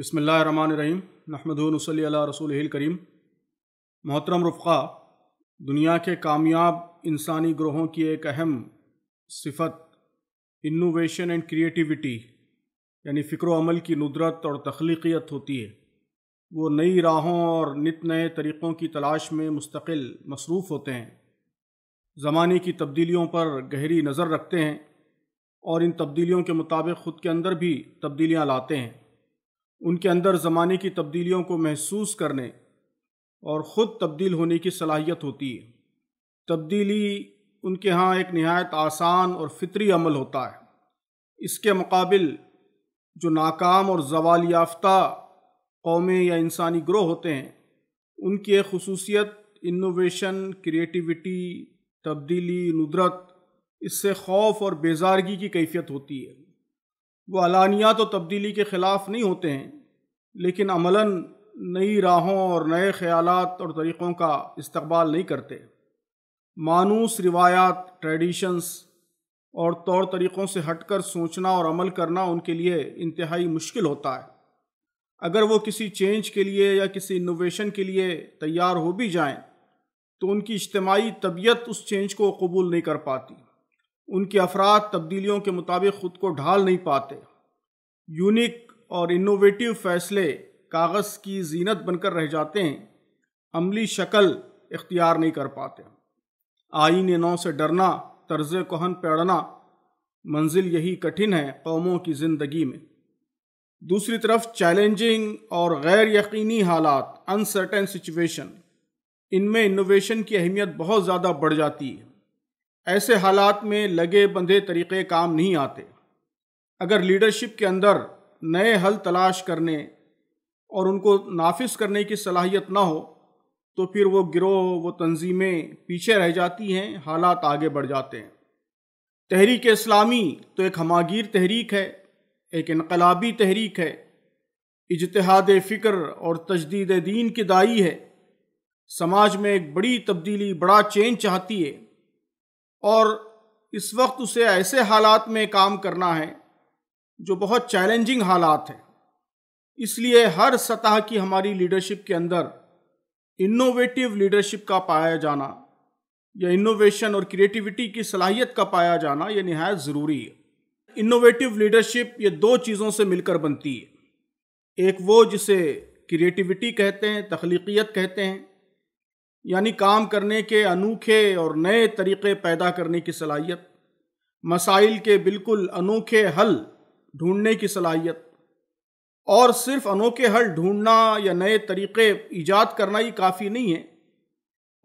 बसमीम नहमदूनसली रसूल करीम मोहतरम रुफ़ा दुनिया के कामयाब इंसानी ग्रोहों की एक अहम सिफत इनोवेशन एंड क्रिएटिविटी यानी फ़िक्र अमल की नुदरत और तख्लीक़ियत होती है वो नई राहों और नित नए तरीक़ों की तलाश में मुस्तकिल मसरूफ़ होते हैं ज़माने की तब्दीलियों पर गहरी नज़र रखते हैं और इन तब्दीलियों के मुताबिक ख़ुद के अंदर भी तब्दीलियाँ लाते हैं उनके अंदर ज़माने की तब्दीलियों को महसूस करने और ख़ुद तब्दील होने की सलाहियत होती है तब्दीली उनके यहाँ एक नहायत आसान और फितरी अमल होता है इसके मुकाबिल जो नाकाम और जवाल याफ्ता कौमें या इंसानी ग्रोह होते हैं उनकी एक खसूसियत इनोवेशन क्रिएटिविटी तब्दीली नुदरत इससे खौफ और बेजारगी की कैफियत होती है वो अलानिया तो तब्दीली के ख़िलाफ़ नहीं होते हैं लेकिन अमला नई राहों और नए ख्याल और तरीक़ों का इस्तबाल नहीं करते मानूस रिवायात ट्रेडिशंस और तौर तरीक़ों से हटकर सोचना और अमल करना उनके लिए इंतहाई मुश्किल होता है अगर वो किसी चेंज के लिए या किसी इनोवेशन के लिए तैयार हो भी जाएं तो उनकी इज्तमाही तबीयत उस चेंज को कबूल नहीं कर पाती उनके अफराद तब्दीलियों के मुताबिक ख़ुद को ढाल नहीं पाते यूनिक और इनोवेटिव फैसले कागज़ की जीनत बनकर रह जाते हैं अमली शक्ल इख्तियार नहीं कर पाते आइन नौ से डरना तर्ज कोहन पैड़ना मंजिल यही कठिन है कौमों की ज़िंदगी में दूसरी तरफ चैलेंजिंग और गैर यकीनी हालात अनसर्टेन सिचुएशन इनमें इनोवेशन की अहमियत बहुत ज़्यादा बढ़ जाती है ऐसे हालात में लगे बंधे तरीक़े काम नहीं आते अगर लीडरशिप के अंदर नए हल तलाश करने और उनको नाफिज करने की सलाहियत ना हो तो फिर वो गिरोह वो तंजीमें पीछे रह जाती हैं हालात आगे बढ़ जाते हैं तहरीक इस्लामी तो एक हमागीर तहरीक है एक इनकलाबी तहरीक है इजतहाद फ़िक्र और तजदीद दीन की दाई है समाज में एक बड़ी तब्दीली बड़ा चेंज चाहती है और इस वक्त उसे ऐसे हालात में काम करना है जो बहुत चैलेंजिंग हालात है इसलिए हर सतह की हमारी लीडरशिप के अंदर इनोवेटिव लीडरशिप का पाया जाना या इनोवेशन और क्रिएटिविटी की सलाहियत का पाया जाना ये नहायत ज़रूरी है इनोवेटिव लीडरशिप ये दो चीज़ों से मिलकर बनती है एक वो जिसे क्रिएटिविटी कहते हैं तख्लीकियत कहते हैं यानी काम करने के अनोखे और नए तरीक़े पैदा करने की सलाहियत मसाइल के बिल्कुल अनोखे हल ढूंढने की सलाहियत और सिर्फ अनोखे हल ढूंढना या नए तरीक़े ईजाद करना ही काफ़ी नहीं है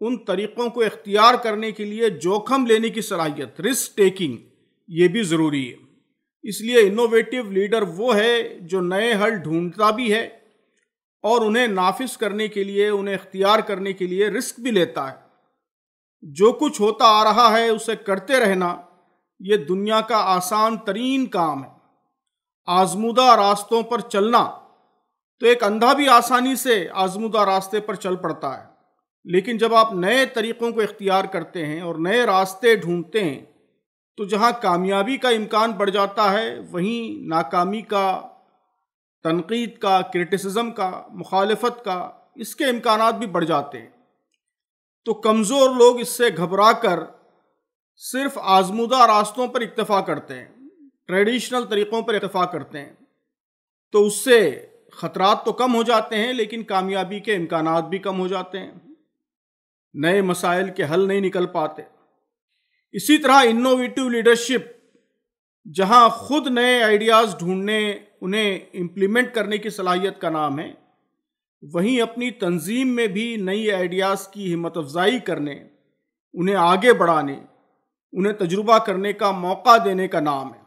उन तरीक़ों को इख्तियार करने के लिए जोखम लेने की सलाहियत रिस्क टेकिंग ये भी ज़रूरी है इसलिए इनोवेटिव लीडर वो है जो नए हल ढूंढता भी है और उन्हें नाफिस करने के लिए उन्हें इख्तियार करने के लिए रिस्क भी लेता है जो कुछ होता आ रहा है उसे करते रहना ये दुनिया का आसान तरीन काम है आजमूदा रास्तों पर चलना तो एक अंधा भी आसानी से आजमूदा रास्ते पर चल पड़ता है लेकिन जब आप नए तरीक़ों को इख्तियार करते हैं और नए रास्ते ढूंढते हैं तो जहाँ कामयाबी का इम्कान बढ़ जाता है वहीं नाकामी का तनकीद का क्रिटिसिज्म का मुखालफत का इसके इम्कान भी बढ़ जाते हैं तो कमज़ोर लोग इससे घबरा कर सिर्फ आजमूदा रास्तों पर इतफ़ा करते हैं ट्रेडिशनल तरीक़ों पर इतफ़ा करते हैं तो उससे ख़तरात तो कम हो जाते हैं लेकिन कामयाबी के इम्कान भी कम हो जाते हैं नए मसाइल के हल नहीं निकल पाते इसी तरह इनोवेटिव लीडरशिप जहां खुद नए आइडियाज़ ढूंढने उन्हें इम्प्लीमेंट करने की सलाहियत का नाम है वहीं अपनी तंजीम में भी नई आइडियाज़ की हिम्मत अफजाई करने उन्हें आगे बढ़ाने उन्हें तजुर्बा करने का मौका देने का नाम है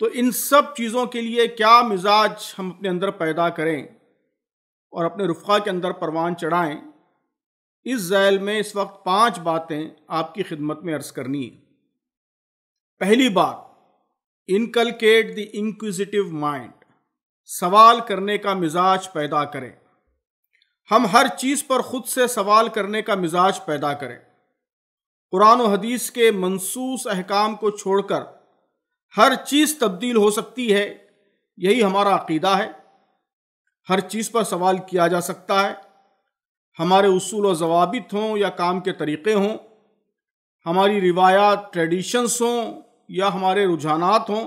तो इन सब चीज़ों के लिए क्या मिजाज हम अपने अंदर पैदा करें और अपने रुफ़ा के अंदर परवान चढ़ाएं इस जैल में इस वक्त पांच बातें आपकी खिदमत में अर्ज़ करनी है पहली बार इनकलकेट द इंक्विजिटिव माइंड सवाल करने का मिजाज पैदा करें हम हर चीज़ पर खुद से सवाल करने का मिजाज पैदा करें कुरान हदीस के मनसूस अहकाम को छोड़कर हर चीज़ तब्दील हो सकती है यही हमारा अकीदा है हर चीज़ पर सवाल किया जा सकता है हमारे उसूल और जवाबित हों या काम के तरीक़े हों हमारी रिवायात ट्रेडिशंस हों या हमारे रुझानात हों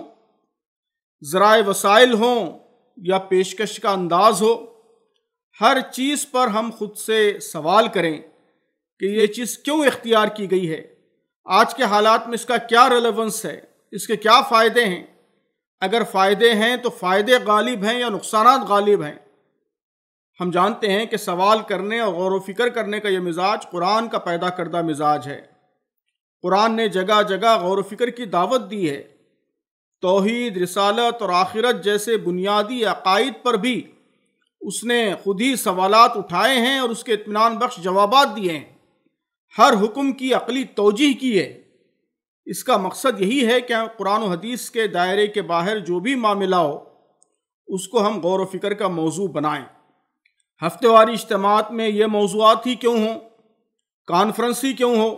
ज़रा वसाइल हों या पेशकश का अंदाज हो हर चीज़ पर हम खुद से सवाल करें कि ये चीज़ क्यों इख्तियार की गई है आज के हालात में इसका क्या रेलेवेंस है इसके क्या फ़ायदे हैं अगर फ़ायदे हैं तो फ़ायदे गालिब हैं या नुकसान गालिब हैं हम जानते हैं कि सवाल करने और गौर व फिक्र करने का यह मिजाज कुरान का पैदा करदा मिजाज है कुरान ने जगह जगह गौर फिक्र की दावत दी है तोहद रसालत और आखिरत जैसे बुनियादी अकायद पर भी उसने खुद ही सवालात उठाए हैं और उसके इतमान बख्श जवाब दिए हैं हर हुक्म की अकली तोजीह की है इसका मकसद यही है कि कुरान हदीस के दायरे के बाहर जो भी मामला हो उसको हम गौर फिक्र का मौजू बनाएँ हफ्तेवारी इज्तम में ये मौजूद ही क्यों हों कॉन्फ्रेंस ही क्यों हो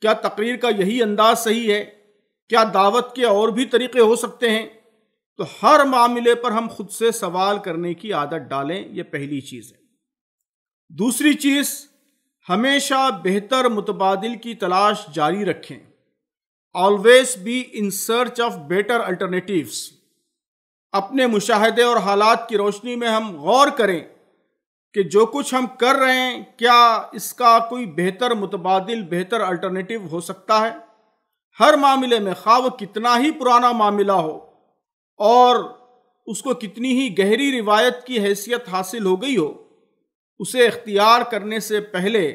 क्या तकरीर का यही अंदाज सही है क्या दावत के और भी तरीके हो सकते हैं तो हर मामले पर हम खुद से सवाल करने की आदत डालें यह पहली चीज़ है दूसरी चीज़ हमेशा बेहतर मुतबाद की तलाश जारी रखें always be in search of better alternatives अपने मुशाहदे और हालात की रोशनी में हम गौर करें कि जो कुछ हम कर रहे हैं क्या इसका कोई बेहतर मुतबादिल बेहतर अल्टरनेटिव हो सकता है हर मामले में खाव कितना ही पुराना मामला हो और उसको कितनी ही गहरी रिवायत की हैसियत हासिल हो गई हो उसे इख्तियार करने से पहले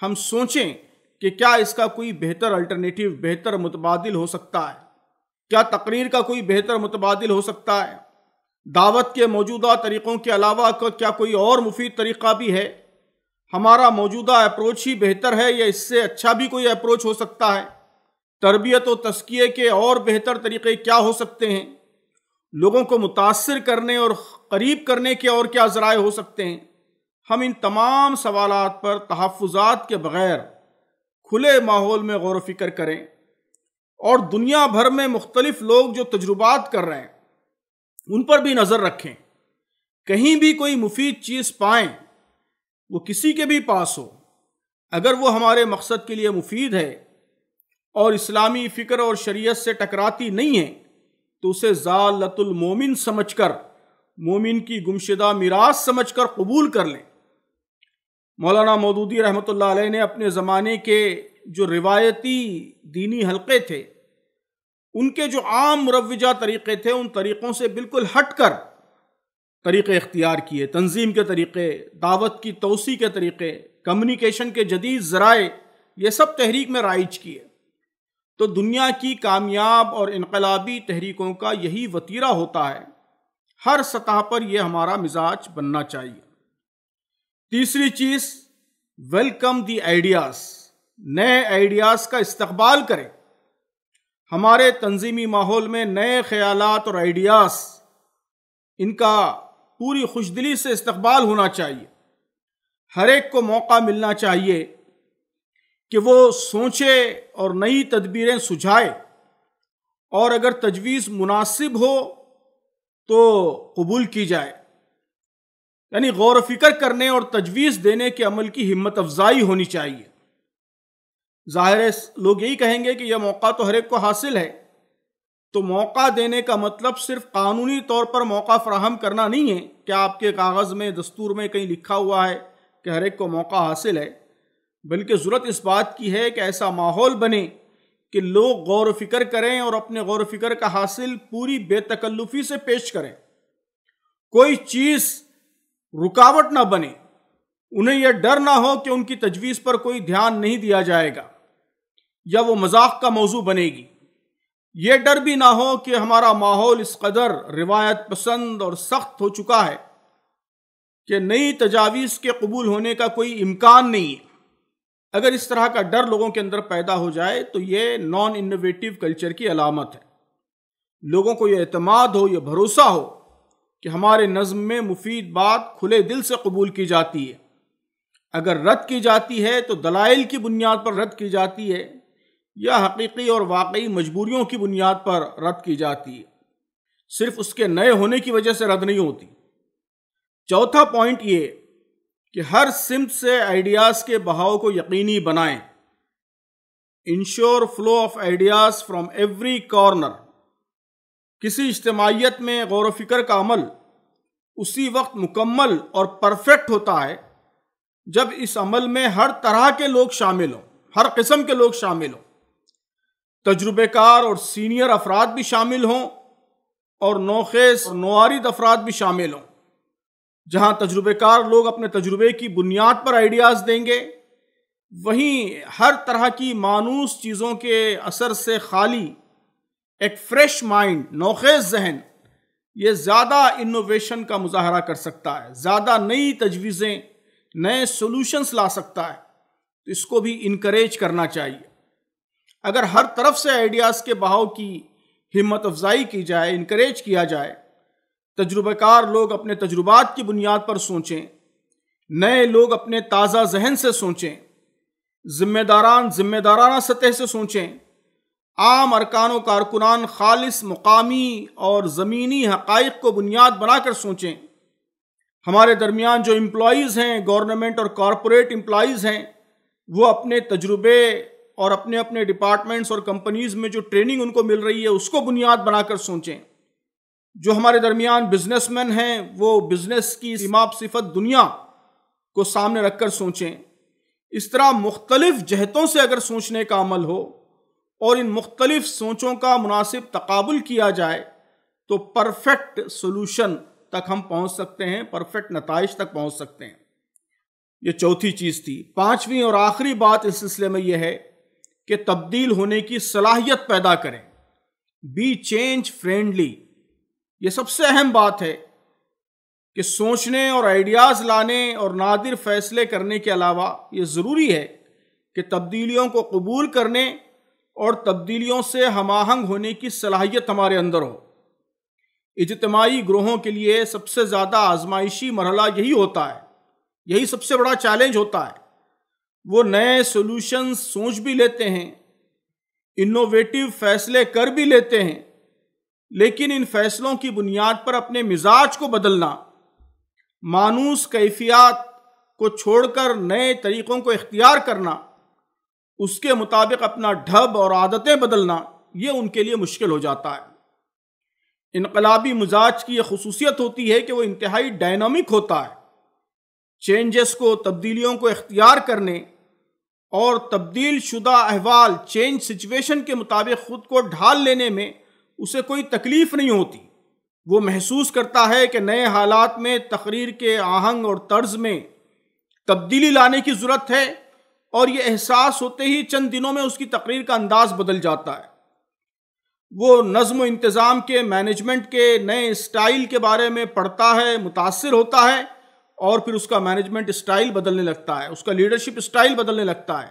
हम सोचें कि क्या इसका कोई बेहतर अल्टरनेटिव बेहतर मुतबादिल हो सकता है क्या तकरीर का कोई बेहतर मुतबादिल हो सकता है दावत के मौजूदा तरीक़ों के अलावा क्या कोई और मुफीद तरीक़ा भी है हमारा मौजूदा अप्रोच ही बेहतर है या इससे अच्छा भी कोई अप्रोच हो सकता है तरबियत व तस्किए के और बेहतर तरीक़े क्या हो सकते हैं लोगों को मुतासर करने और करीब करने के और क्या ज़राए हो सकते हैं हम इन तमाम सवाल पर तहफ़ात के बग़ैर खुले माहौल में गौर फिक्र करें और दुनिया भर में मुख्तलफ़ लोग जो तजुर्बात कर रहे हैं उन पर भी नज़र रखें कहीं भी कोई मुफीद चीज़ पाएँ वो किसी के भी पास हो अगर वो हमारे मकसद के लिए मुफीद है और इस्लामी फ़िक्र और शरीयत से टकराती नहीं है तो उसे ज़ालतुलमोमिन समझ कर मोमिन की गुमशुदा मीरास समझ कर कबूल कर लें मौलाना मौदूदी रहमत ने अपने ज़माने के जो रिवायती दीनी हलके थे उनके जो आम मुरवजा तरीक़े थे उन तरीक़ों से बिल्कुल हट कर तरीक़े इख्तियार किए तंजीम के तरीक़े दावत की तोसी के तरीक़े कम्युनिकेशन के जदीद ज़राए ये सब तहरीक में राइज किए तो दुनिया की कामयाब और इनकलाबी तहरीकों का यही वतीरा होता है हर सतह पर यह हमारा मिजाज बनना चाहिए तीसरी चीज़ वेलकम दी आइडियाज़ नए आइडियाज़ का इस्तबाल करें हमारे तंजीमी माहौल में नए ख्याल और आइडियाज़ इनका पूरी खुशदिली से इस्तबाल होना चाहिए हर एक को मौका मिलना चाहिए कि वो सोचे और नई तदबीरें सुझाए और अगर तजवीज़ मुनासिब हो तो कबूल की जाए यानी गौर फिक्र करने और तजवीज़ देने के अमल की हिम्मत अफजाई होनी चाहिए जाहिर है लोग यही कहेंगे कि यह मौका तो हर एक को हासिल है तो मौका देने का मतलब सिर्फ कानूनी तौर पर मौका फ्राहम करना नहीं है क्या आपके कागज़ में दस्तूर में कहीं लिखा हुआ है कि हर एक को मौका हासिल है बल्कि ज़रूरत इस बात की है कि ऐसा माहौल बने कि लोग गौर फिक्र करें और अपने गौर फिक्र का हासिल पूरी बेतकल्लुफी से पेश करें कोई चीज़ रुकावट ना बने उन्हें यह डर ना हो कि उनकी तजवीज़ पर कोई ध्यान नहीं दिया जाएगा या वो मजाक का मौजू बनेगी ये डर भी ना हो कि हमारा माहौल इस कदर रिवायत पसंद और सख्त हो चुका है कि नई तजावीज़ के कबूल होने का कोई इम्कान नहीं है अगर इस तरह का डर लोगों के अंदर पैदा हो जाए तो ये नॉन इनोवेटिव कल्चर की अलामत है लोगों को यह अतमाद हो यह भरोसा हो कि हमारे नज़म में मुफीद बात खुले दिल से कबूल की जाती है अगर रद्द की जाती है तो दलाइल की बुनियाद पर रद्द की जाती है या हकीकी और वाकई मजबूरियों की बुनियाद पर रद्द की जाती है सिर्फ उसके नए होने की वजह से रद्द नहीं होती चौथा पॉइंट ये कि हर सिमत से आइडियाज़ के बहाव को यकीनी बनाएं ensure flow of ideas from every corner किसी इज्तमाहीत में गौर फिक्र का अमल उसी वक्त मुकम्मल और परफेक्ट होता है जब इस अमल में हर तरह के लोग शामिल हों हर किस्म के लोग शामिल हों तजुर्बेकार और सीनियर अफराद भी शामिल हों और नोखेज़ और नवारद अफराद भी शामिल हों जहाँ तजुर्बेकार लोग अपने तजुर्बे की बुनियाद पर आइडियाज़ देंगे वहीं हर तरह की मानूस चीज़ों के असर से खाली एक फ्रेश माइंड नोखेज जहन ये ज़्यादा इनोवेशन का मुजाहरा कर सकता है ज़्यादा नई तजवीज़ें नए सॉल्यूशंस ला सकता है तो इसको भी इनक्रेज करना चाहिए अगर हर तरफ से आइडियाज़ के बहाव की हिम्मत अफजाई की जाए इनक्रेज किया जाए तजुर्बेकार लोग अपने तजुर्बात की बुनियाद पर सोचें नए लोग अपने ताज़ा जहन से सोचें जिम्मेदारान जिम्मेदाराना सतह से सोचें आम अरकान कारकुनान खालिस मकामी और ज़मीनी हक़ को बुनियाद बनाकर सोचें हमारे दरमियान जो एम्प्लॉयज़ हैं गवर्नमेंट और कॉरपोरेट इम्प्लॉज़ हैं वो अपने तजुर्बे और अपने अपने डिपार्टमेंट्स और कंपनीज़ में जो ट्रेनिंग उनको मिल रही है उसको बुनियाद बनाकर सोचें जो हमारे दरमियान बिजनेसमैन हैं वो बिजनेस की सीमा सिफत दुनिया को सामने रख कर सोचें इस तरह मुख्तलिफ जहतों से अगर सोचने का अमल हो और इन मुख्तलिफ सोचों का मुनासिब तकबुल किया जाए तो परफेक्ट सोलूशन तक हम पहुंच सकते हैं परफेक्ट नतज तक पहुंच सकते हैं ये चौथी चीज़ थी पांचवी और आखिरी बात इस सिलसिले में यह है कि तब्दील होने की सलाहियत पैदा करें बी चेंज फ्रेंडली ये सबसे अहम बात है कि सोचने और आइडियाज़ लाने और नादिर फैसले करने के अलावा ये ज़रूरी है कि तब्दीलियों को कबूल करने और तब्दीलियों से हम आहंग होने की सलाहियत हमारे अंदर हो इजतमाही ग्रोहों के लिए सबसे ज़्यादा आजमाइशी मरहला यही होता है यही सबसे बड़ा चैलेंज होता है वो नए सॉल्यूशंस सोच भी लेते हैं इनोवेटिव फैसले कर भी लेते हैं लेकिन इन फैसलों की बुनियाद पर अपने मिजाज को बदलना मानूस कैफियात को छोड़कर नए तरीक़ों को इख्तियार करना उसके मुताबिक अपना ढब और आदतें बदलना ये उनके लिए मुश्किल हो जाता है इनकलाबी मिजाज की यह खसूसियत होती है कि वह इंतहाई डायनामिक होता है चेंजेस को तब्दीलियों को इख्तियार करने और तब्दील शुदा अहवाल चेंज सिचुएशन के मुताबिक ख़ुद को ढाल लेने में उसे कोई तकलीफ़ नहीं होती वो महसूस करता है कि नए हालात में तकरीर के आहंग और तर्ज में तब्दीली लाने की ज़रूरत है और ये एहसास होते ही चंद दिनों में उसकी तकरीर का अंदाज़ बदल जाता है वो नज़म इंतज़ाम के मैनेजमेंट के नए स्टाइल के बारे में पढ़ता है मुतासर होता है और फिर उसका मैनेजमेंट स्टाइल बदलने लगता है उसका लीडरशिप स्टाइल बदलने लगता है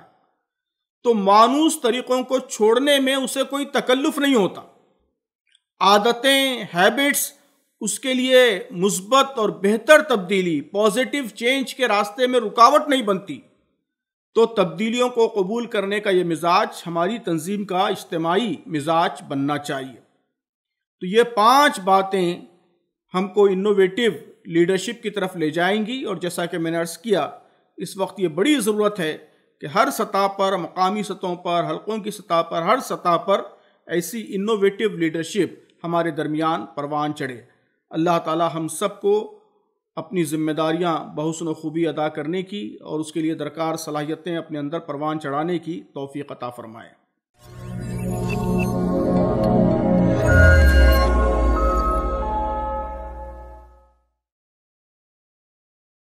तो मानूस तरीक़ों को छोड़ने में उसे कोई तकल्लुफ़ नहीं होता आदतें हैबिट्स उसके लिए मुस्बत और बेहतर तब्दीली पॉजिटिव चेंज के रास्ते में रुकावट नहीं बनती तो तब्दीलियों को कबूल करने का ये मिजाज हमारी तंजीम का इज्तमाही मिजाज बनना चाहिए तो ये पांच बातें हमको इनोवेटिव लीडरशिप की तरफ ले जाएंगी और जैसा कि मैंने अर्ज़ किया इस वक्त ये बड़ी ज़रूरत है कि हर सतह पर मकामी सतहों पर हलकों की सतह पर हर सतह पर ऐसी इनोवेटिव लीडरशिप हमारे दरमियान परवान चढ़े अल्लाह ताला हम सबको अपनी जिम्मेदारियां बहुसन खूबी अदा करने की और उसके लिए दरकार सलाहियतें अपने अंदर परवान चढ़ाने की तोफ़ी अता फ़रमाएँ